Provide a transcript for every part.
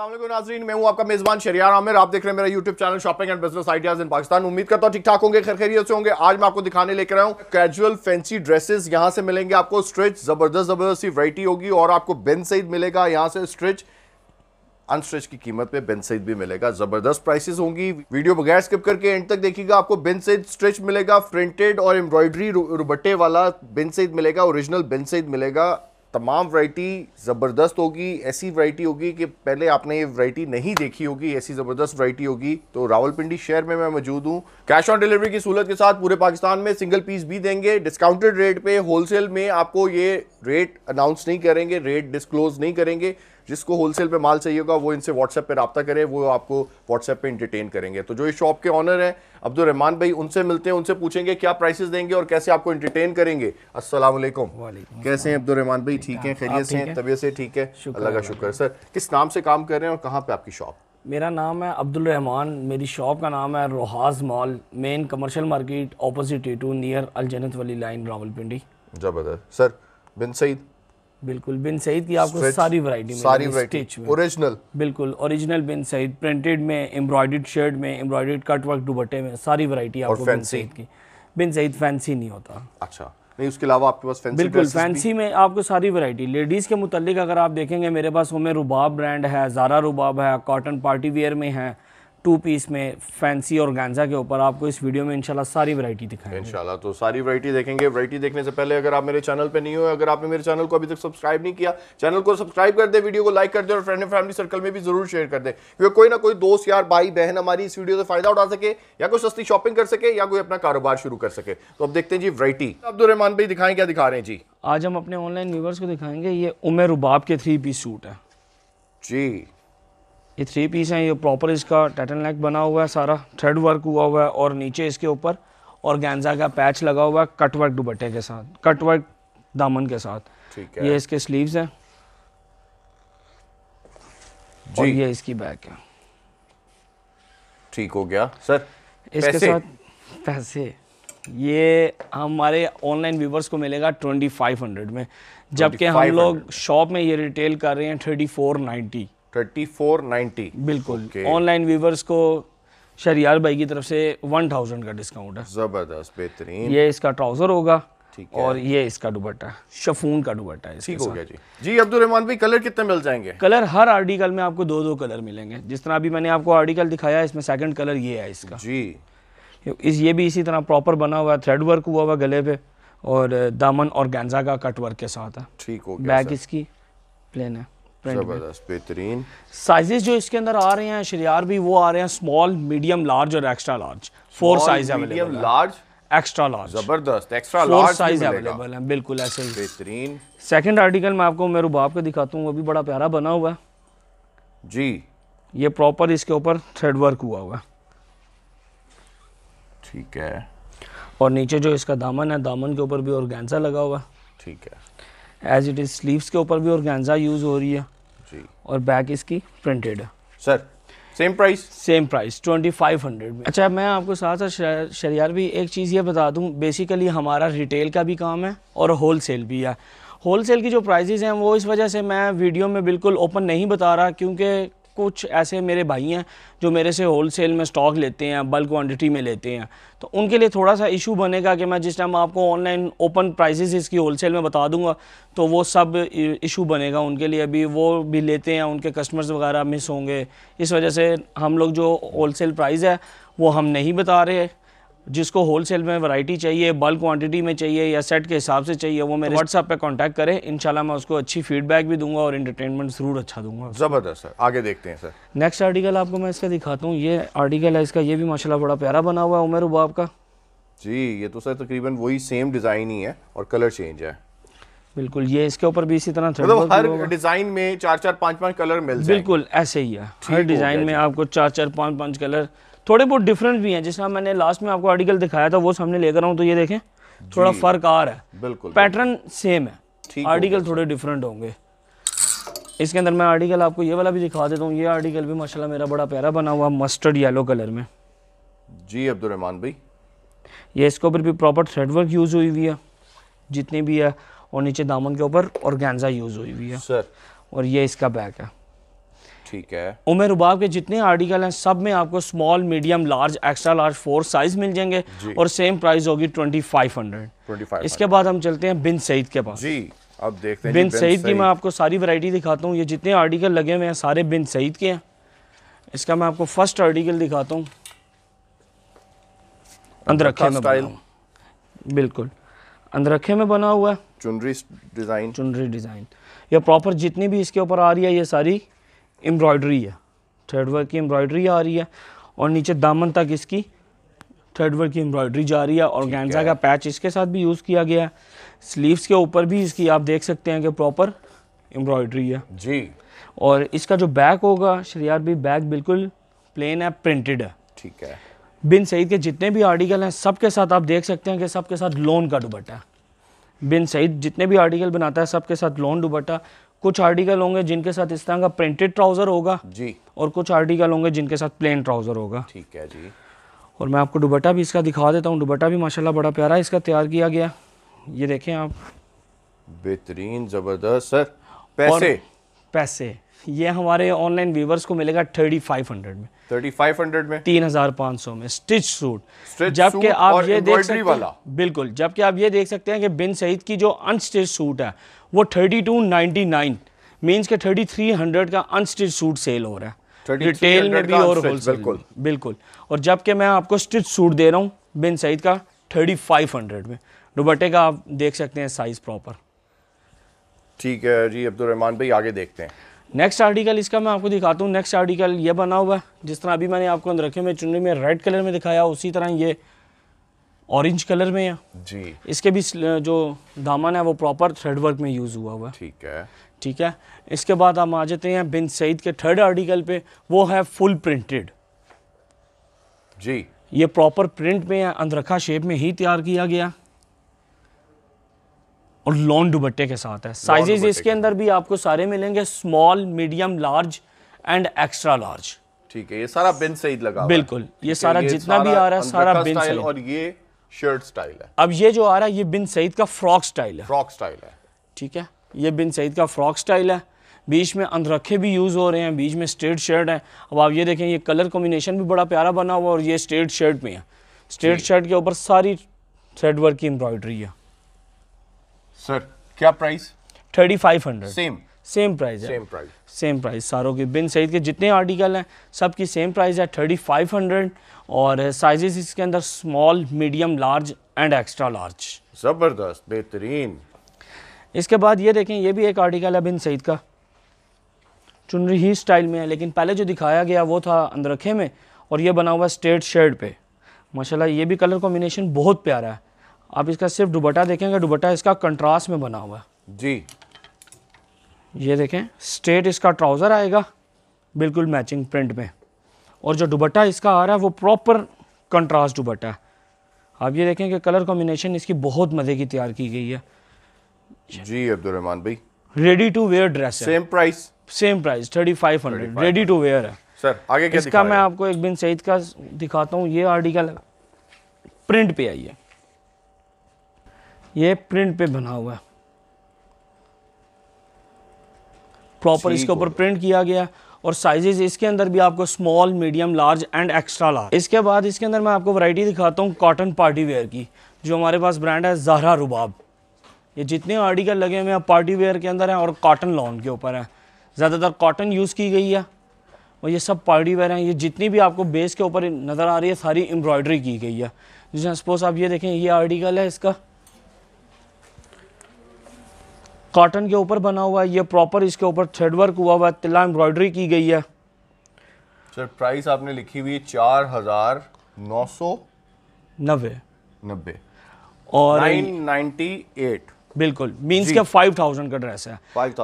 असलम नाजरीन मैं हूं आपका मेज़बान शरियार आमिर आप देख रहे हैं मेरा YouTube channel shopping and business ideas in Pakistan उम्मीद करता हूं ठीक ठाक होंगे खैर खैरियत से होंगे आज मैं आपको दिखाने लेकर आया हूं कैजुअल फैंसी ड्रेसेस यहां से मिलेंगे आपको स्ट्रिच जबरदस्त जबरदस्त सी वराइटी होगी और आपको बेन सईद मिलेगा यहाँ से स्ट्रिच अनस्ट्रिच की कीमत पे बेन सईद भी मिलेगा जबरदस्त प्राइसेस होंगी वीडियो बगैर स्किप करके एंड तक देखिएगा आपको बेन सईद स्ट्रिच मिलेगा प्रिंटेड और एम्ब्रॉयडरी रुबट्टे वाला बेन सईद मिलेगा ओरिजिनल बेन सईद मिलेगा तमाम वैरायटी ज़बरदस्त होगी ऐसी वैरायटी होगी कि पहले आपने ये वैरायटी नहीं देखी होगी ऐसी ज़बरदस्त वैरायटी होगी तो रावलपिंडी शहर में मैं मौजूद हूँ कैश ऑन डिलीवरी की सूलत के साथ पूरे पाकिस्तान में सिंगल पीस भी देंगे डिस्काउंटेड रेट पे होलसेल में आपको ये रेट अनाउंस नहीं करेंगे रेट डिस्क्लोज नहीं करेंगे जिसको होलसेल पे माल चाहिए होगा वो इनसे व्हाट्सएप पे रबता करें वो आपको व्हाट्सएप पे इंटरटेन करेंगे तो जो इस शॉप के ऑनर हैं अब्दुलरहमान भाई उनसे मिलते हैं उनसे पूछेंगे क्या प्राइसेस देंगे और कैसे आपको इंटरटेन करेंगे अस्सलाम कैसे हैं रहमान भाई ठीक है खैरियत से हैं तबीयत से ठीक है अल्लाह का शुक्र सर किस नाम से काम कर रहे हैं और कहाँ पर आपकी शॉप मेरा नाम है अब्दुल रहमान मेरी शॉप का नाम है Rohaj mall main commercial market opposite to near Aljannat वाली लाइन रावलपिंडी जबरदस्त सर बिन सईद बिल्कुल बिन सईद की आपको सारी वैरायटी सारी स्टिच ओरिजिनल बिल्कुल ओरिजिनल बिन सईद प्रिंटेड में एम्ब्रॉयडर्ड शर्ट में एम्ब्रॉयडर्ड कट वर्क दुपट्टे में सारी वैरायटी आपको बिन सईद की बिन सईद फैंसी नहीं होता अच्छा नहीं उसके अलावा आपके पास फैंसी बिल्कुल फैंसी में आपको सारी वैरायटी लेडीज़ के मुतलिक अगर आप देखेंगे मेरे पास हमें रुबाब ब्रांड है ज़ारा रुबाब है कॉटन पार्टी वेयर में है टू पीस में फैंसी और गांजा के ऊपर आपको इस वीडियो में इंशाल्लाह सारी वरायटी दिखाएंगे इंशाल्लाह तो सारी वरायटी देखेंगे वरायटी देखने से पहले अगर आप मेरे चैनल पे नहीं हो अगर आपने मेरे चैनल को अभी तक सब्सक्राइब नहीं किया चैनल को सब्सक्राइब कर दे वीडियो को लाइक कर दे और फ्रेंड फैमिली सर्कल में भी जरूर शेयर कर दे क्योंकि कोई ना कोई दोस्त यार भाई बहन हमारी इस वीडियो से फायदा उठा सके या कोई सस्ती शॉपिंग कर सके या कोई अपना कारोबार शुरू कर सके तो अब देखते हैं जी वरायटी अब्दुलरहमान भाई दिखाएं क्या दिखा रहे हैं जी आज हम अपने ऑनलाइन व्यूवर्स को दिखाएंगे ये उमेर रुबाब के थ्री पीस सूट है जी ये थ्री पीस हैं ये प्रॉपर इसका टैटन लैक बना हुआ है सारा थ्रेड वर्क हुआ हुआ है और नीचे इसके ऊपर और गेंजा का पैच लगा हुआ है कट वर्क दुबट्टे के साथ कट वर्क दामन के साथ ठीक है ये इसके स्लीव्स हैं जी ये इसकी बैक है ठीक हो गया सर इसके पैसे। साथ पैसे ये हमारे ऑनलाइन व्यूवर्स को मिलेगा ट्वेंटी फाइव हंड्रेड में जबकि हम लोग शॉप में ये रिटेल कर रहे हैं थर्टी फोर नाइन्टी थर्टी बिल्कुल ऑनलाइन okay. व्यूवर्स को शरियार भाई की तरफ से 1000 का डिस्काउंट है ज़बरदस्त बेहतरीन ये इसका ट्राउज़र होगा और ये इसका दुबट्टा शफून का दुबट्टा है ठीक हो गया जी जी अब्दुल रहमान भाई कलर कितने मिल जाएंगे कलर हर आर्टिकल में आपको दो दो कलर मिलेंगे जिस तरह अभी मैंने आपको आर्टिकल दिखाया इसमें सेकंड कलर ये है इसका जी इस ये भी इसी तरह प्रॉपर बना हुआ है थ्रेड वर्क हुआ हुआ गले पे और दामन और गेंजा का कट वर्क के साथ है ठीक हो गया बैक इसकी प्लेन है जबरदस्त बेहतरीन साइजेस जो इसके अंदर आ रहे हैं शरियार भी वो आ रहे हैं स्मॉल मीडियम लार्ज और extra large four size medium large extra large जबरदस्त एक्स्ट्रा लार्ज साइज अवेलेबल है बिल्कुल ऐसे ही बेहतरीन सेकंड आर्टिकल मैं आपको मेरे बाप का दिखाता हूँ वो भी बड़ा प्यारा बना हुआ है जी ये प्रॉपर इसके ऊपर थ्रेड वर्क हुआ हुआ है ठीक है और नीचे जो इसका दामन है दामन के ऊपर भी और लगा हुआ है ठीक है एज इट इज स्लीव्स के ऊपर भी ऑर्गेन्जा यूज़ हो रही है जी और बैक इसकी प्रिंटेड है sir same price same price twenty five hundred में अच्छा मैं आपको साथ साथ शरियार भी एक चीज़ ये बता दूँ बेसिकली हमारा रिटेल का भी काम है और होल सेल भी है होल सेल की जो प्राइजेज़ हैं वो इस वजह से मैं वीडियो में बिल्कुल ओपन नहीं बता रहा क्योंकि कुछ ऐसे मेरे भाई हैं जो मेरे से होल सेल में स्टॉक लेते हैं बल्क क्वान्टिटी में लेते हैं तो उनके लिए थोड़ा सा इशू बनेगा कि मैं जिस टाइम आपको ऑनलाइन ओपन प्राइसेस इसकी होल सेल में बता दूंगा तो वो सब इशू बनेगा उनके लिए अभी वो भी लेते हैं उनके कस्टमर्स वगैरह मिस होंगे इस वजह से हम लोग जो होल सेल प्राइस है वो हम नहीं बता रहे जिसको होलसेल में वैरायटी चाहिए बल्क क्वांटिटी में चाहिए या सेट के हिसाब से चाहिए वो मेरे व्हाट्सएप तो पे कांटेक्ट करें इनशाला मैं उसको अच्छी फीडबैक भी दूंगा और इंटरटेनमेंट ज़रूर अच्छा दूंगा ज़बरदस्त सर आगे देखते हैं सर नेक्स्ट आर्टिकल आपको मैं इसका दिखाता हूँ ये आर्टिकल है इसका ये भी माशाला बड़ा प्यारा बना हुआ है उमेर उबाब का जी ये तो सर तकरीबन वही सेम डिज़ाइन ही है और कलर चेंज है बिल्कुल ये इसके ऊपर भी इसी तरह मतलब हर डिजाइन में चार चार पांच पांच कलर मिल जाएंगे बिल्कुल ऐसे ही है हर डिजाइन में आपको चार चार पांच पांच कलर थोड़े बहुत डिफरेंट भी हैं जिसका मैंने लास्ट में आपको आर्टिकल दिखाया था वो सामने लेकर आऊँ तो ये देखें थोड़ा फर्क आ रहा है बिल्कुल पैटर्न सेम है आर्टिकल थोड़े डिफरेंट होंगे इसके अंदर मैं आर्टिकल आपको ये वाला भी दिखा देता हूँ ये आर्टिकल भी माशाल्लाह मेरा बड़ा प्यारा बना हुआ मस्टर्ड येलो कलर में जी अब्दुलरहमान भाई ये इसके ऊपर भी प्रॉपर थ्रेड वर्क यूज़ हुई हुई है जितनी भी है और नीचे दामन के ऊपर और गेंजा यूज़ हुई हुई है सर और ये इसका बैक है ठीक है उमर रुबाब के जितने आर्टिकल हैं सब में आपको small medium large extra large four size मिल जाएंगे और सेम प्राइस होगी ट्वेंटी फाइव हंड्रेड ट्वेंटी इसके बाद हम चलते हैं बिन सईद के पास जी अब देखते हैं बिन, सईद की मैं आपको सारी वरायटी दिखाता हूँ ये जितने आर्टिकल लगे हुए हैं सारे बिन सईद के हैं इसका मैं आपको फर्स्ट आर्टिकल दिखाता हूँ अंदरखे में बना बिल्कुल अंदरखे में बना हुआ है चुनरी डिज़ाइन चुनरी डिज़ाइन ये प्रॉपर जितनी भी इसके ऊपर आ रही है ये सारी एम्ब्रॉयडरी है थ्रेड वर्क की एम्ब्रॉयडरी आ रही है और नीचे दामन तक इसकी थ्रेड वर्क की एम्ब्रॉयडरी जा रही है और गेंजा का पैच इसके साथ भी यूज़ किया गया है स्लीव्स के ऊपर भी इसकी आप देख सकते हैं कि प्रॉपर एम्ब्रॉयडरी है जी और इसका जो बैक होगा शरियार भी बैक बिल्कुल प्लेन है प्रिंटेड है ठीक है बिन सईद के जितने भी आर्टिकल हैं सब के साथ आप देख सकते हैं कि सब के साथ लोन का दुबट्टा बिन सईद जितने भी आर्टिकल बनाता है सब के साथ लोन दुबट्टा कुछ आर्टिकल होंगे जिनके साथ इस तरह का प्रिंटेड ट्राउजर होगा जी और कुछ आर्टिकल होंगे जिनके साथ प्लेन ट्राउजर होगा ठीक है जी और मैं आपको दुबट्टा भी इसका दिखा देता हूँ दुबट्टा भी माशाल्लाह बड़ा प्यारा है इसका तैयार किया गया ये देखें आप बेहतरीन ज़बरदस्त सर पैसे पैसे ये हमारे ऑनलाइन व्यूवर्स को मिलेगा थर्टी फाइव हंड्रेड में थर्टी फाइव हंड्रेड में तीन हजार पाँच सौ में स्टिच सूट जबकि आप ये देख सकते वाला बिल्कुल जबकि आप ये देख सकते हैं कि बिन सईद की जो अनस्टिच सूट है वो thirty two ninety nine means के थर्टी थ्री हंड्रेड का अनस्टिच सूट सेल हो रहा है रिटेल में भी और होलसेल बिल्कुल बिल्कुल और जबकि मैं आपको स्टिच सूट दे रहा हूँ बिन सईद का थर्टी फाइव हंड्रेड में दुबट्टे का आप देख सकते हैं साइज़ प्रॉपर ठीक है जी अब्दुलरहमान भाई आगे देखते हैं नेक्स्ट आर्टिकल इसका मैं आपको दिखाता हूँ नेक्स्ट आर्टिकल ये बना हुआ है जिस तरह अभी मैंने आपको अंदर रखे हुए चुनरी में रेड कलर में दिखाया उसी तरह ये ऑरेंज कलर में है जी इसके भी जो दामन है वो प्रॉपर थ्रेड वर्क में यूज़ हुआ हुआ है ठीक है ठीक है इसके बाद हम आ जाते हैं बिन सईद के थर्ड आर्टिकल पे वो है फुल प्रिंटेड जी ये प्रॉपर प्रिंट में है अंदरखा शेप में ही तैयार किया गया और लॉन दुबट्टे के साथ है साइजेज इसके अंदर भी आपको सारे मिलेंगे small medium large and extra large ठीक है ये सारा बिन सईद लगा बिल्कुल ये सारा जितना भी आ रहा है सारा बिन से और ये शर्ट स्टाइल है अब ये जो आ रहा है ये बिन सईद का फ्रॉक स्टाइल है फ्रॉक स्टाइल है ठीक है ये बिन सईद का फ्रॉक स्टाइल है बीच में अंधरखे भी यूज़ हो रहे हैं बीच में स्ट्रेट शर्ट है अब आप ये देखें ये कलर कॉम्बिनेशन भी बड़ा प्यारा बना हुआ और ये स्ट्रेट शर्ट में है स्ट्रेट शर्ट के ऊपर सारी थ्रेडवर्क की एम्ब्रॉयडरी है सर क्या price thirty five hundred same same price है सेम प्राइस सेम प्राइस सारों के बिन सईद के जितने आर्टिकल हैं सब की सेम प्राइस है थर्टी फाइव हंड्रेड और साइजेस इसके अंदर small medium large and extra large ज़बरदस्त बेहतरीन इसके बाद ये देखें ये भी एक आर्टिकल है बिन सईद का चुनरी ही स्टाइल में है लेकिन पहले जो दिखाया गया वो था अंदरखे में और ये बना हुआ स्ट्रेट शर्ट पे माशाल्लाह ये भी कलर कॉम्बिनेशन बहुत प्यारा है आप इसका सिर्फ दुबट्टा देखेंगे दुबट्टा इसका कंट्रास्ट में बना हुआ है जी ये देखें स्ट्रेट इसका ट्राउज़र आएगा बिल्कुल मैचिंग प्रिंट में और जो दुबट्टा इसका आ रहा है वो प्रॉपर कंट्रास्ट दुबट्टा है आप ये देखें कि कलर कॉम्बिनेशन इसकी बहुत मज़े की तैयार की गई है जी अब्दुलरहमान भाई ready to wear dress same price same price thirty five hundred ready to wear है सर आगे क्या इसका मैं आपको एक बिन सईद का दिखाता हूँ ये आर्टिकल प्रिंट पे आई है ये प्रिंट पे बना हुआ है प्रॉपर इसके ऊपर प्रिंट किया गया और साइजेस इसके अंदर भी आपको small medium large and extra large इसके बाद इसके अंदर मैं आपको वैरायटी दिखाता हूँ कॉटन पार्टी वेयर की जो हमारे पास ब्रांड है जहरा रुबाब ये जितने आर्टिकल लगे हुए हैं पार्टी वेयर के अंदर हैं और कॉटन लॉन के ऊपर हैं ज़्यादातर कॉटन यूज़ की गई है और ये सब पार्टी वेयर हैं ये जितनी भी आपको बेस के ऊपर नज़र आ रही है सारी एम्ब्रॉयडरी की गई है जिसमें सपोज हाँ, आप ये देखें ये आर्टिकल है इसका कॉटन के ऊपर बना हुआ है ये प्रॉपर इसके ऊपर थ्रेड वर्क हुआ हुआ है तिला एम्ब्रॉयडरी की गई है सर प्राइस आपने लिखी हुई चार हजार नौ सौ नब्बे नब्बे और नाइनटी एट बिल्कुल मींस के थाउजेंड का ड्रेस है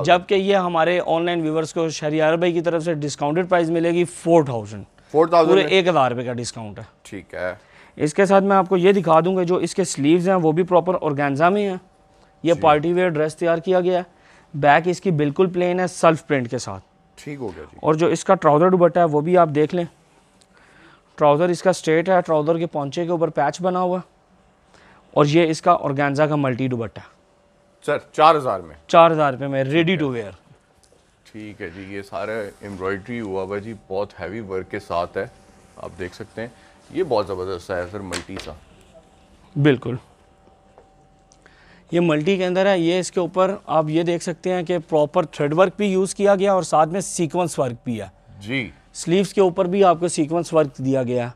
जबकि ये हमारे ऑनलाइन व्यूवर्स को शरियार भाई की तरफ से डिस्काउंटेड प्राइस मिलेगी फोर थाउजेंड फोर थाउजेंड एक हज़ार रुपये का डिस्काउंट है ठीक है इसके साथ मैं आपको ये दिखा दूंगा जो इसके स्लीव्स हैं वो भी प्रॉपर ऑर्गेन्जा में हैं ये पार्टी वेयर ड्रेस तैयार किया गया है बैक इसकी बिल्कुल प्लेन है सेल्फ प्रिंट के साथ ठीक हो गया जी और जो इसका ट्राउज़र दुबट्टा है वो भी आप देख लें ट्राउज़र इसका स्ट्रेट है ट्राउज़र के पौचे के ऊपर पैच बना हुआ और ये इसका ऑर्गेंजा का मल्टी दुबट्टा सर चार हज़ार में चार हज़ार रुपये में रेडी टू वेयर ठीक है जी ये सारे एम्ब्रॉयड्री हुआ हुआ जी बहुत हैवी वर्क के साथ है आप देख सकते हैं ये बहुत ज़बरदस्त है सर मल्टी सा बिल्कुल ये मल्टी के अंदर है ये इसके ऊपर आप ये देख सकते हैं कि प्रॉपर थ्रेड वर्क भी यूज़ किया गया और साथ में सीक्वेंस वर्क भी है जी स्लीव्स के ऊपर भी आपको सीक्वेंस वर्क दिया गया है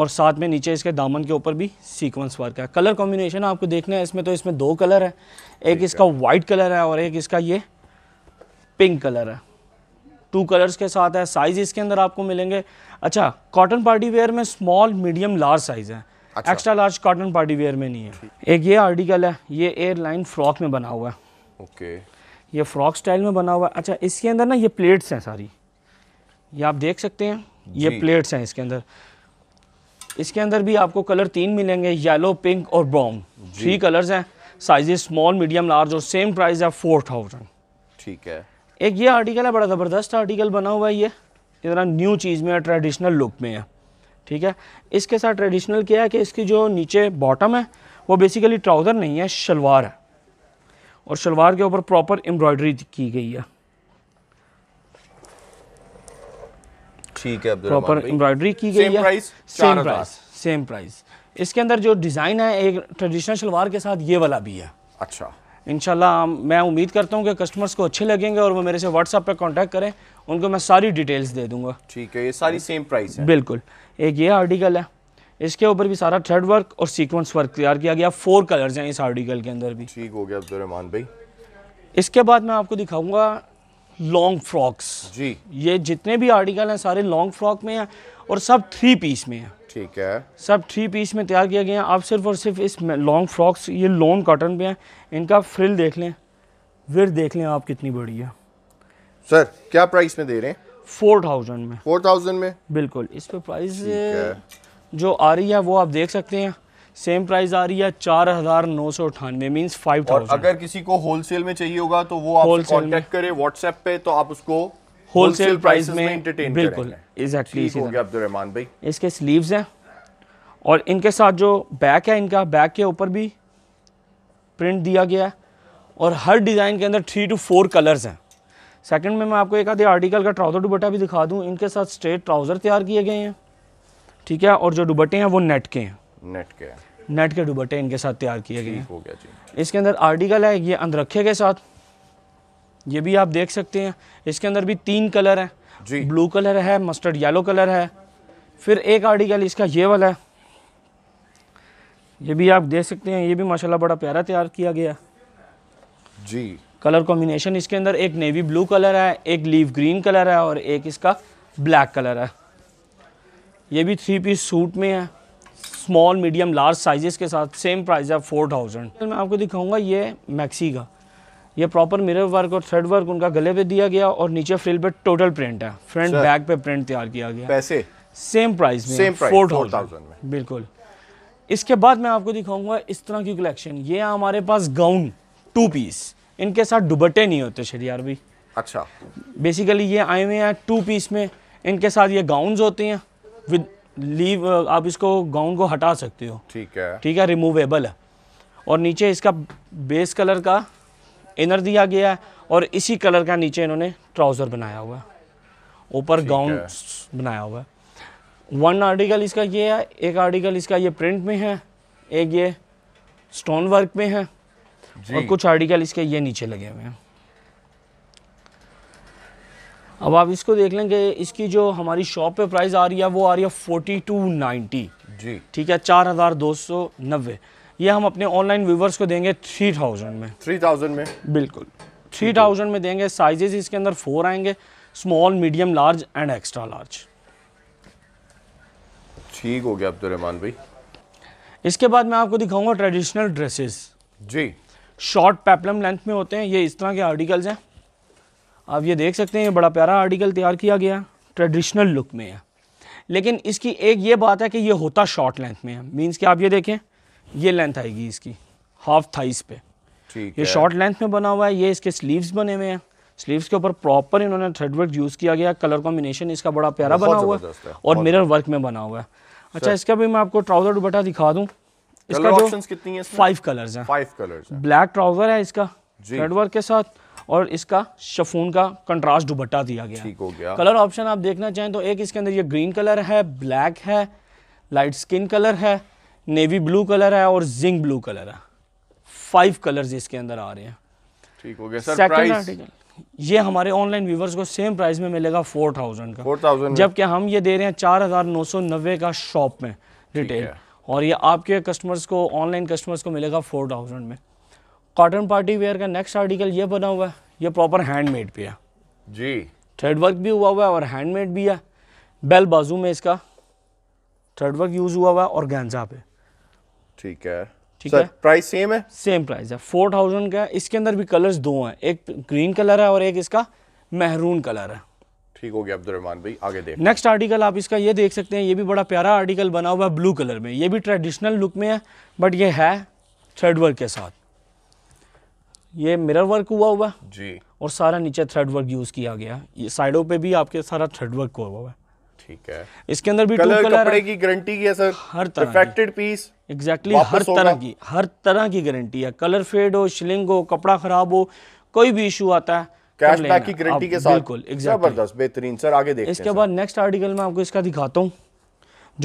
और साथ में नीचे इसके दामन के ऊपर भी सीक्वेंस वर्क है कलर कॉम्बिनेशन आपको देखना है इसमें तो इसमें दो कलर है एक इसका वाइट कलर है और एक इसका ये पिंक कलर है टू कलर्स के साथ है साइज़ इसके अंदर आपको मिलेंगे अच्छा कॉटन पार्टी वेयर में स्मॉल मीडियम लार्ज साइज़ है अच्छा। Extra large cotton party wear में नहीं है एक ये आर्टिकल है ये एयरलाइन फ्रॉक में बना हुआ है ओके ये फ्रॉक स्टाइल में बना हुआ है अच्छा इसके अंदर ना ये प्लेट्स हैं सारी ये आप देख सकते हैं ये प्लेट्स हैं इसके अंदर इसके अंदर भी आपको कलर तीन मिलेंगे येलो पिंक और ब्राउन थ्री कलर्स हैं साइजेस स्मॉल मीडियम लार्ज और सेम प्राइस है फोर थाउजेंड ठीक है एक ये आर्टिकल है बड़ा ज़बरदस्त आर्टिकल बना हुआ है ये इधर न्यू चीज़ में है ट्रेडिशनल लुक में है ठीक है इसके साथ ट्रेडिशनल क्या है कि इसकी जो नीचे बॉटम है वो बेसिकली ट्राउज़र नहीं है शलवार है और शलवार के ऊपर प्रॉपर एम्ब्रॉयडरी की गई है ठीक है प्रॉपर एम्ब्रॉयडरी की गई है सेम प्राइस सेम प्राइस इसके अंदर जो डिज़ाइन है एक ट्रेडिशनल शलवार के साथ ये वाला भी है अच्छा इन मैं उम्मीद करता हूँ कि कस्टमर्स को अच्छे लगेंगे और वो मेरे से व्हाट्सअप पे कांटेक्ट करें उनको मैं सारी डिटेल्स दे दूंगा ठीक है ये सारी सेम प्राइस है बिल्कुल एक ये आर्टिकल है इसके ऊपर भी सारा थ्रेड वर्क और सीक्वेंस वर्क तैयार किया गया फोर कलर्स हैं इस आर्टिकल के अंदर भी ठीक हो गया अब्दुलरहमान भाई इसके बाद मैं आपको दिखाऊंगा लॉन्ग फ्रॉक्स जी ये जितने भी आर्टिकल हैं सारे लॉन्ग फ्रॉक में हैं और सब थ्री पीस में हैं ठीक है सब थ्री पीस में तैयार किया गया है आप सिर्फ और सिर्फ इस लॉन्ग फ्रॉक्स ये लॉन्ग कॉटन पे हैं इनका फ्रिल देख लें विर देख लें आप कितनी बड़ी है सर क्या प्राइस में दे रहे हैं फोर थाउजेंड में फोर थाउजेंड में बिल्कुल इस पर प्राइस जो आ रही है वो आप देख सकते हैं सेम प्राइस आ रही है चार हजार नौ सौ अठानवे मीन्स फाइव और अगर किसी को होलसेल में चाहिए होगा तो वो आप कांटेक्ट करें व्हाट्सएप पे तो आप उसको होलसेल प्राइस में एंटरटेन बिल्कुल एग्जैक्टली हो गया अब्दुल रहमान भाई इसके स्लीव्स हैं और इनके साथ जो बैक है इनका बैक के ऊपर भी प्रिंट दिया गया है और हर डिज़ाइन के अंदर थ्री टू फोर कलर्स हैं सेकंड में मैं आपको एक आधे आर्टिकल का ट्राउज़र दुबट्टा भी दिखा दूं इनके साथ स्ट्रेट ट्राउज़र तैयार किए गए हैं ठीक है और जो दुबट्टे हैं वो नेट के हैं नेट के नेट के दुबट्टे इनके साथ तैयार किए गए हैं इसके अंदर आर्टिकल है ये अंदरखे के साथ ये भी आप देख सकते हैं इसके अंदर भी तीन कलर हैं जी ब्लू कलर है मस्टर्ड येलो कलर है फिर एक आर्टिकल इसका ये वाला है ये भी आप देख सकते हैं ये भी माशाल्लाह बड़ा प्यारा तैयार किया गया जी कलर कॉम्बिनेशन इसके अंदर एक नेवी ब्लू कलर है एक लीव ग्रीन कलर है और एक इसका ब्लैक कलर है ये भी थ्री पीस सूट में है स्मॉल मीडियम लार्ज साइजेस के साथ सेम प्राइस है फोर थाउजेंड मैं आपको दिखाऊंगा ये मैक्सी का ये प्रॉपर मिरर वर्क और थ्रेड वर्क उनका गले पे दिया गया और नीचे फ्रिल पे टोटल प्रिंट है फ्रंट बैक पे प्रिंट तैयार किया गया पैसे सेम प्राइस में सेम फोर थाउजेंड में बिल्कुल इसके बाद मैं आपको दिखाऊंगा इस तरह की कलेक्शन ये हमारे पास गाउन टू पीस इनके साथ दुबट्टे नहीं होते शरियार भी अच्छा बेसिकली ये आए हुए हैं टू पीस में इनके साथ ये गाउन्स होते हैं विद लीव आप इसको गाउन को हटा सकते हो ठीक है ठीक है रिमूवेबल है और नीचे इसका बेस कलर का इनर दिया गया है और इसी कलर का नीचे इन्होंने ट्राउज़र बनाया हुआ है ऊपर गाउन बनाया हुआ है वन आर्टिकल इसका ये है एक आर्टिकल इसका ये प्रिंट में है एक ये स्टोन वर्क में है और कुछ आर्टिकल इसके ये नीचे लगे हुए हैं अब आप इसको देख लेंगे इसकी जो हमारी शॉप पे प्राइस आ रही है वो आ रही है फोर्टी टू नाइन्टी जी ठीक है चार हज़ार दो सौ नब्बे ये हम अपने ऑनलाइन व्यूवर्स को देंगे थ्री थाउजेंड में थ्री थाउजेंड में बिल्कुल थ्री थाउजेंड में देंगे साइजेस इसके अंदर फोर आएंगे small medium large and extra large ठीक हो गया अब्दुलरहमान भाई इसके बाद मैं आपको दिखाऊंगा ट्रेडिशनल ड्रेसेस जी शॉर्ट पेपलम लेंथ में होते हैं ये इस तरह के आर्टिकल्स हैं आप ये देख सकते हैं ये बड़ा प्यारा आर्टिकल तैयार किया गया ट्रेडिशनल लुक में है लेकिन इसकी एक ये बात है कि ये होता शॉर्ट लेंथ में है मीन्स कि आप ये देखें ये लेंथ आएगी इसकी हाफ थाइस पे ठीक ये शॉर्ट लेंथ में बना हुआ है ये इसके स्लीव्स बने हुए हैं स्लीव्स के ऊपर प्रॉपर इन्होंने थ्रेड वर्क यूज़ किया गया कलर कॉम्बिनेशन इसका बड़ा प्यारा बना हुआ है और मिरर वर्क में बना हुआ है अच्छा इसका भी मैं आपको ट्राउजर दुपट्टा दिखा दूँ इसका जो कितनी है फाइव कलर है फाइव कलर ब्लैक ट्राउजर है इसका थ्रेड वर्क के साथ और इसका शफून का कंट्रास्ट दुबट्टा दिया गया ठीक हो गया कलर ऑप्शन आप देखना चाहें तो एक इसके अंदर ये ग्रीन कलर है ब्लैक है लाइट स्किन कलर है नेवी ब्लू कलर है और जिंक ब्लू कलर है फाइव कलर्स इसके अंदर आ रहे हैं ठीक हो गया आर्टिकल ये हमारे ऑनलाइन व्यूवर्स को सेम प्राइस में मिलेगा फोर थाउजेंड का फोर थाउजेंड जबकि हम ये दे रहे हैं चार हजार नौ सौ नब्बे का शॉप में रिटेल और ये आपके कस्टमर्स को ऑनलाइन कस्टमर्स को मिलेगा फोर थाउजेंड में कॉटन पार्टी वेयर का नेक्स्ट आर्टिकल ये बना हुआ है ये प्रॉपर हैंडमेड भी है जी थ्रेड वर्क भी हुआ हुआ है और हैंडमेड भी है बेल बाजू में इसका थ्रेड वर्क यूज़ हुआ हुआ है और गेंजा पे ठीक है ठीक है प्राइस सेम है सेम प्राइस है फोर थाउजेंड का इसके अंदर भी कलर्स दो हैं एक ग्रीन कलर है और एक इसका मेहरून कलर है ठीक हो गया रहमान भाई आगे देख नेक्स्ट आर्टिकल आप इसका ये देख सकते हैं ये भी बड़ा प्यारा आर्टिकल बना हुआ है ब्लू कलर में ये भी ट्रेडिशनल लुक में है बट ये है थ्रेड वर्क के साथ ये मिरर वर्क हुआ हुआ जी और सारा नीचे थ्रेड वर्क यूज़ किया गया ये साइडों पे भी आपके सारा थ्रेड वर्क हुआ हुआ है ठीक है इसके अंदर भी कलर, कलर कपड़े की गारंटी की है सर हर तरह पीस एग्जैक्टली हर तरह की हर तरह की गारंटी है कलर फेड हो शिलिंग हो कपड़ा खराब हो कोई भी इशू आता है की गारंटी के साथ बिल्कुल जबरदस्त बेहतरीन सर आगे देखते इसके बाद नेक्स्ट आर्टिकल में आपको इसका दिखाता हूँ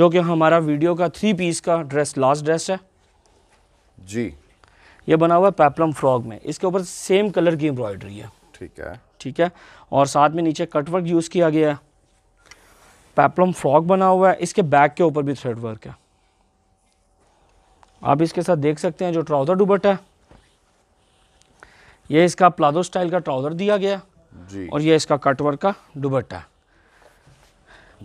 जो कि हमारा वीडियो का थ्री पीस का ड्रेस लास्ट ड्रेस है जी ये बना हुआ है फ्रॉग में इसके ऊपर सेम कलर की एम्ब्रॉयडरी है ठीक है ठीक है और साथ में नीचे कटवर्क यूज़ किया गया है पैपलम फ्रॉक बना हुआ है इसके बैक के ऊपर भी थ्रेड वर्क है आप इसके साथ देख सकते हैं जो ट्राउज़र डुबट है ये इसका प्लाजो स्टाइल का ट्राउज़र दिया गया जी। और ये इसका कटवर्क का दुबट्टा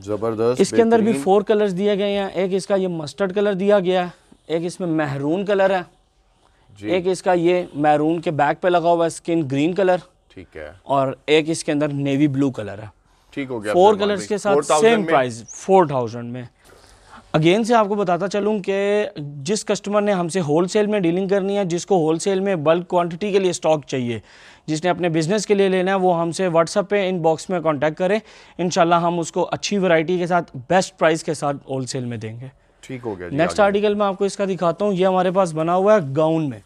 जबरदस्त इसके अंदर भी फोर कलर्स दिए गए हैं एक इसका ये मस्टर्ड कलर दिया गया है एक इसमें मेहरून कलर है एक इसका ये मैरून के बैक पे लगा हुआ है स्किन ग्रीन कलर ठीक है और एक इसके अंदर नेवी ब्लू कलर है ठीक हो गया फोर कलर्स के साथ सेम प्राइस फोर थाउजेंड में अगेन से आपको बताता चलूँ कि जिस कस्टमर ने हमसे होलसेल में डीलिंग करनी है जिसको होलसेल में बल्क क्वांटिटी के लिए स्टॉक चाहिए जिसने अपने बिज़नेस के लिए लेना है वो हमसे व्हाट्सअप पे इन बॉक्स में कांटेक्ट करें इन हम उसको अच्छी वैरायटी के साथ बेस्ट प्राइस के साथ होलसेल में देंगे ठीक हो गया नेक्स्ट आर्टिकल में आपको इसका दिखाता हूँ ये हमारे पास बना हुआ है गाउन में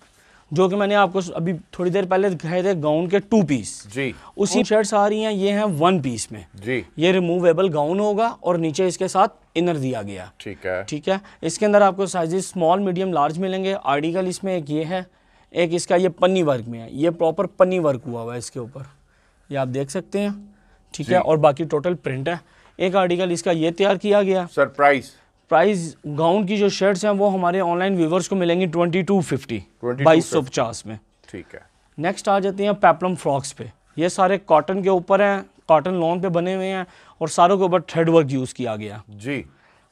जो कि मैंने आपको अभी थोड़ी देर पहले दिखाए थे गाउन के टू पीस जी उसी शर्ट्स आ रही हैं ये हैं वन पीस में जी ये रिमूवेबल गाउन होगा और नीचे इसके साथ इनर दिया गया ठीक है ठीक है इसके अंदर आपको साइजेस स्मॉल मीडियम लार्ज मिलेंगे आर्टिकल इसमें एक ये है एक इसका ये पन्नी वर्क में है ये प्रॉपर पन्नी वर्क हुआ हुआ है इसके ऊपर ये आप देख सकते हैं ठीक है और बाकी टोटल प्रिंट है एक आर्टिकल इसका ये तैयार किया गया सरप्राइज प्राइस गाउन की जो शर्ट्स हैं वो हमारे ऑनलाइन व्यूवर्स को मिलेंगी ट्वेंटी टू फिफ्टी बाईस सौ पचास में ठीक है नेक्स्ट आ जाते हैं पैपलम फ्रॉक्स पे ये सारे कॉटन के ऊपर हैं कॉटन लॉन पे बने हुए हैं और सारों के ऊपर थ्रेड वर्क यूज़ किया गया जी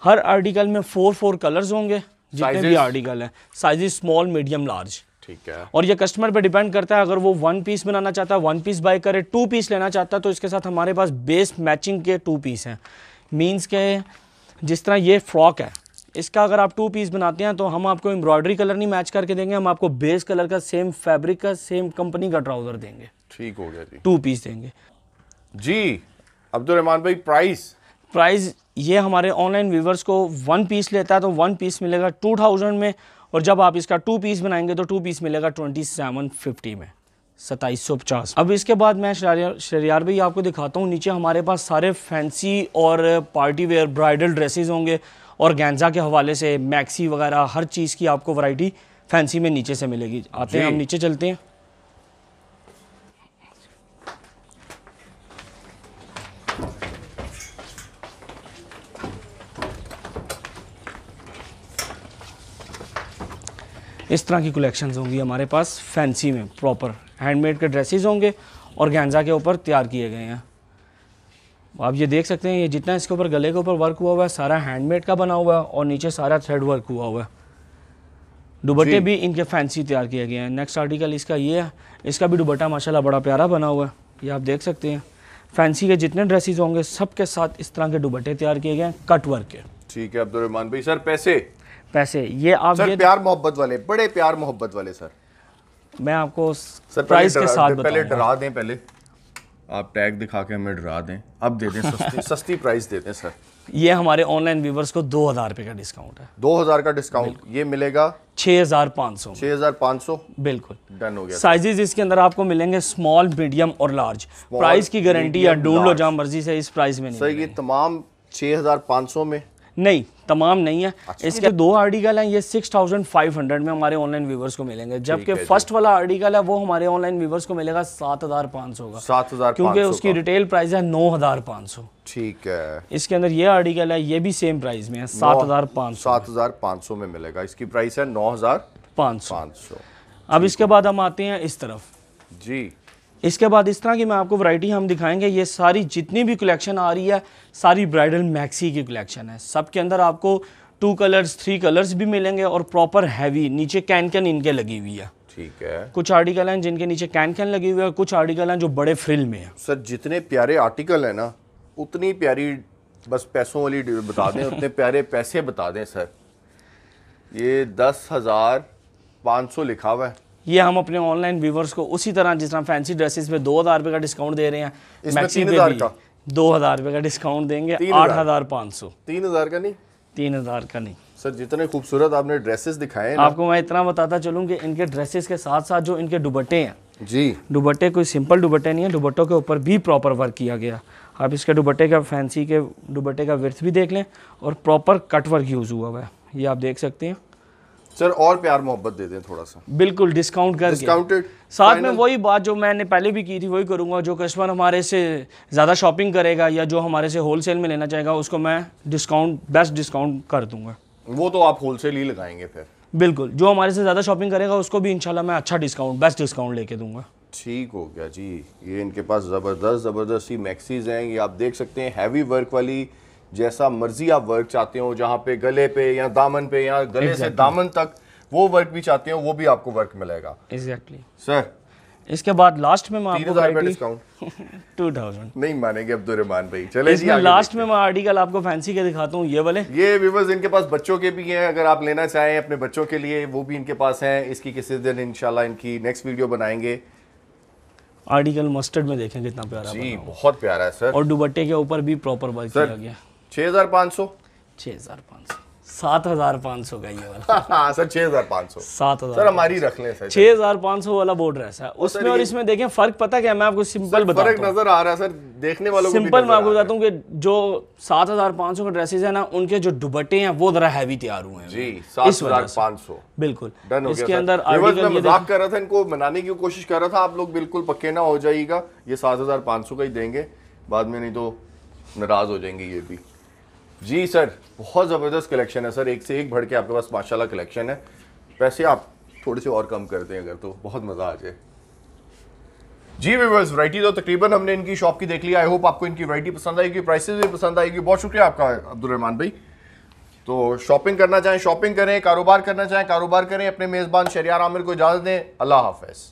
हर आर्टिकल में फोर फोर कलर्स होंगे जितने भी आर्टिकल हैं साइज स्मॉल मीडियम लार्ज ठीक है और ये कस्टमर पे डिपेंड करता है अगर वो वन पीस बनाना चाहता है वन पीस बाय करे टू पीस लेना चाहता है तो इसके साथ हमारे पास बेस मैचिंग के टू पीस हैं मीन्स के जिस तरह ये फ्रॉक है इसका अगर आप टू पीस बनाते हैं तो हम आपको एम्ब्रॉयडरी कलर नहीं मैच करके देंगे हम आपको बेस कलर का सेम फैब्रिक का सेम कंपनी का ट्राउजर देंगे ठीक हो गया जी टू पीस देंगे जी अब्दुलरहमान भाई प्राइस प्राइस ये हमारे ऑनलाइन व्यूवर्स को वन पीस लेता है तो वन पीस मिलेगा टू थाउजेंड में और जब आप इसका टू पीस बनाएंगे तो टू पीस मिलेगा ट्वेंटी सेवन फिफ्टी में सताईस सौ पचास अब इसके बाद मैं शरियार भाई आपको दिखाता हूँ नीचे हमारे पास सारे फैंसी और पार्टी वेयर ब्राइडल ड्रेसेस होंगे और गेंजा के हवाले से मैक्सी वगैरह हर चीज़ की आपको वैरायटी फैंसी में नीचे से मिलेगी आते हैं हम नीचे चलते हैं इस तरह की कलेक्शंस होंगी हमारे पास फैंसी में प्रॉपर हैंडमेड के ड्रेसेस होंगे और गेंजा के ऊपर तैयार किए गए हैं तो आप ये देख सकते हैं ये जितना इसके ऊपर गले के ऊपर वर्क हुआ हुआ है सारा हैंडमेड का बना हुआ है और नीचे सारा थ्रेड वर्क हुआ हुआ है दुबट्टे भी इनके फैंसी तैयार किए गए हैं नेक्स्ट आर्टिकल इसका ये है इसका भी दुबट्टा माशाल्लाह बड़ा प्यारा बना हुआ है ये आप देख सकते हैं फैंसी के जितने ड्रेसेज होंगे सबके साथ इस तरह के दुबट्टे तैयार किए गए हैं कट वर्क के ठीक है अब्दुलरहमान भाई सर पैसे पैसे ये आप सर, ये प्यार मोहब्बत वाले बड़े प्यार मोहब्बत वाले सर मैं आपको प्राइस के साथ पहले डरा दें पहले आप टैग दिखा के हमें डरा दें अब दे दें सस्ती सस्ती प्राइस दे दें सर ये हमारे ऑनलाइन व्यूवर्स को दो हज़ार रुपए का डिस्काउंट है दो हज़ार का डिस्काउंट ये मिलेगा छह हज़ार पाँच सौ छह हज़ार पाँच सौ बिल्कुल डन हो गया साइजेस इसके अंदर आपको मिलेंगे स्मॉल मीडियम और लार्ज प्राइस की गारंटी या ढूंढ लो जहाँ मर्जी से इस प्राइस में सर ये तमाम छह हज़ार पाँच सौ में नहीं तमाम नहीं है अच्छा। इसके दो आर्टिकल हैं ये 6,500 में हमारे ऑनलाइन व्यूवर्स को मिलेंगे जबकि फर्स्ट वाला आर्टिकल है वो हमारे ऑनलाइन व्यूवर्स को मिलेगा सात हजार पाँच सौ का सात हजार क्योंकि उसकी रिटेल प्राइस है नौ हजार पाँच सौ ठीक है इसके अंदर ये आर्टिकल है ये भी सेम प्राइस में है सात हजार पाँच सौ सात हजार पाँच सौ में मिलेगा इसकी प्राइस है नौ हजार पाँच सौ अब इसके बाद हम आते हैं इस तरफ जी इसके बाद इस तरह की मैं आपको वैरायटी हम दिखाएंगे ये सारी जितनी भी कलेक्शन आ रही है सारी ब्राइडल मैक्सी की कलेक्शन है सब के अंदर आपको टू कलर्स थ्री कलर्स भी मिलेंगे और प्रॉपर हैवी नीचे कैन कैन इनके लगी हुई है ठीक है कुछ आर्टिकल हैं जिनके नीचे कैन कैन लगी हुई है कुछ आर्टिकल हैं जो बड़े फ्रिल में हैं सर जितने प्यारे आर्टिकल हैं ना उतनी प्यारी बस पैसों वाली बता दें उतने प्यारे पैसे बता दें सर ये दस हज़ार पाँच सौ लिखा हुआ है ये हम अपने ऑनलाइन व्यूवर्स को उसी तरह जिस तरह फैंसी ड्रेसेस में दो हज़ार रुपए का डिस्काउंट दे रहे हैं मैक्सी दो हज़ार रुपए का डिस्काउंट देंगे आठ हज़ार पाँच सौ तीन हज़ार का नहीं तीन हज़ार का नहीं सर जितने खूबसूरत आपने ड्रेसेस दिखाए आपको मैं इतना बताता चलूँ कि इनके ड्रेसेस के साथ साथ जो इनके दुबट्टे हैं जी दुबट्टे कोई सिंपल दुबट्टे नहीं है दुबट्टों के ऊपर भी प्रॉपर वर्क किया गया आप इसके दुबट्टे का फैंसी के दुबट्टे का विर्थ भी देख लें और प्रॉपर कट वर्क यूज़ हुआ हुआ है ये आप देख सकते हैं सर और प्यार मोहब्बत दे दें थोड़ा सा बिल्कुल डिस्काउंट कर डिस्काउंटेड साथ में वही बात जो मैंने पहले भी की थी वही करूंगा जो कस्टमर हमारे से ज़्यादा शॉपिंग करेगा या जो हमारे से होलसेल में लेना चाहेगा उसको मैं डिस्काउंट बेस्ट डिस्काउंट कर दूंगा वो तो आप होलसेल ही लगाएंगे फिर बिल्कुल जो हमारे से ज़्यादा शॉपिंग करेगा उसको भी इनशाला मैं अच्छा डिस्काउंट बेस्ट डिस्काउंट लेके दूंगा ठीक हो गया जी ये इनके पास ज़बरदस्त ज़बरदस्त ही मैक्सीज हैं ये आप देख सकते हैं हैवी वर्क वाली जैसा मर्जी आप वर्क चाहते हो जहाँ पे गले पे या दामन पे या गले exactly. से दामन तक वो वर्क भी चाहते हो वो भी आपको वर्क मिलेगा एग्जैक्टली exactly. सर इसके बाद लास्ट में मैं आपको डिस्काउंट टू थाउजेंड नहीं मानेंगे अब अब्दुलरमान भाई चले इसमें लास्ट में मैं आर्टिकल आपको फैंसी के दिखाता हूँ ये वाले ये व्यूवर्स इनके पास बच्चों के भी हैं अगर आप लेना चाहें अपने बच्चों के लिए वो भी इनके पास हैं इसकी किसी दिन इनशाला इनकी नेक्स्ट वीडियो बनाएंगे आर्टिकल मस्टर्ड में देखें कितना प्यारा जी बहुत प्यारा है सर और दुबट्टे के ऊपर भी प्रॉपर वर्क किया गया छः हज़ार पाँच सौ हज़ार पाँच सौ सात हज़ार पाँच सौ का सात हज़ार पाँच सौ वाला पता क्या जो सात हज़ार पाँच सौ ड्रेसेज है ना उनके जो दुबटे हैं वो ज़रा हैवी तैयार हुए हैं पाँच सौ बिल्कुल इसके अंदर कर रहा था इनको मनाने की कोशिश कर रहा था आप लोग बिल्कुल पक्के ना हो जाएगा ये सात हज़ार पाँच सौ का ही देंगे बाद में नहीं तो नाराज़ हो जाएंगे ये भी जी सर बहुत ज़बरदस्त कलेक्शन है सर एक से एक भर के आपके पास माशाल्लाह कलेक्शन है पैसे आप थोड़े से और कम करते हैं अगर तो बहुत मज़ा आ जाए जी वीवर्स वरायटी तो तकरीबन हमने इनकी शॉप की देख ली आई होप आपको इनकी वरायटी पसंद आएगी प्राइसेस भी पसंद आएगी बहुत शुक्रिया आपका अब्दुलरहमान भाई तो शॉपिंग करना चाहें शॉपिंग करें कारोबार करना चाहें कारोबार करें अपने मेज़बान शरियार आमिर को इजाज़त दें अल्लाह हाफिज़